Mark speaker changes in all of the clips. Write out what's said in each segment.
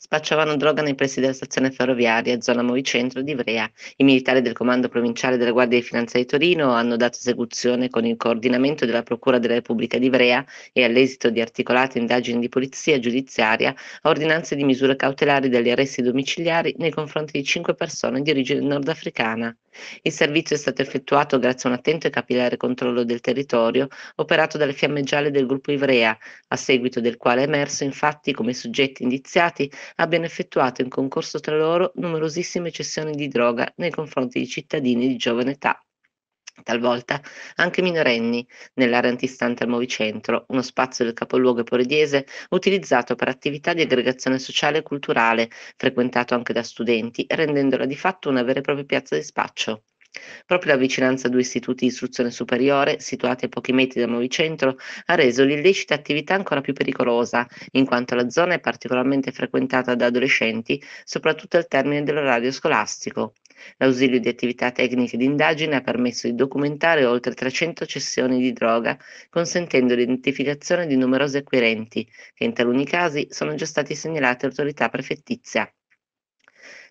Speaker 1: Spacciavano droga nei pressi della stazione ferroviaria, zona Movicentro di Ivrea. I militari del comando provinciale della Guardia di Finanza di Torino hanno dato esecuzione con il coordinamento della Procura della Repubblica di Ivrea e all'esito di articolate indagini di polizia giudiziaria a ordinanze di misure cautelari degli arresti domiciliari nei confronti di cinque persone di origine nordafricana. Il servizio è stato effettuato grazie a un attento e capillare controllo del territorio operato dalle fiamme gialle del gruppo Ivrea, a seguito del quale è emerso infatti come soggetti indiziati abbiano effettuato in concorso tra loro numerosissime cessioni di droga nei confronti di cittadini di giovane età talvolta anche minorenni, nell'area antistante al Movicentro, uno spazio del capoluogo porediese utilizzato per attività di aggregazione sociale e culturale, frequentato anche da studenti, rendendola di fatto una vera e propria piazza di spaccio. Proprio la vicinanza a due istituti di istruzione superiore, situati a pochi metri dal Novicentro, ha reso l'illecita attività ancora più pericolosa, in quanto la zona è particolarmente frequentata da adolescenti, soprattutto al termine dell'orario scolastico. L'ausilio di attività tecniche di indagine ha permesso di documentare oltre 300 cessioni di droga, consentendo l'identificazione di numerosi acquirenti, che in taluni casi sono già stati segnalati all'autorità prefettizia.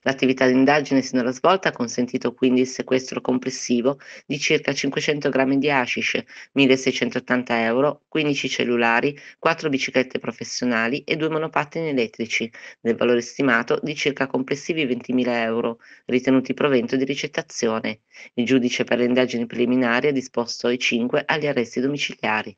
Speaker 1: L'attività di indagine sinora svolta ha consentito quindi il sequestro complessivo di circa 500 grammi di hashish, 1.680 euro, 15 cellulari, 4 biciclette professionali e 2 monopattini elettrici, nel valore stimato di circa complessivi 20.000 euro, ritenuti provento di ricettazione. Il giudice per le indagini preliminari ha disposto i 5 agli arresti domiciliari.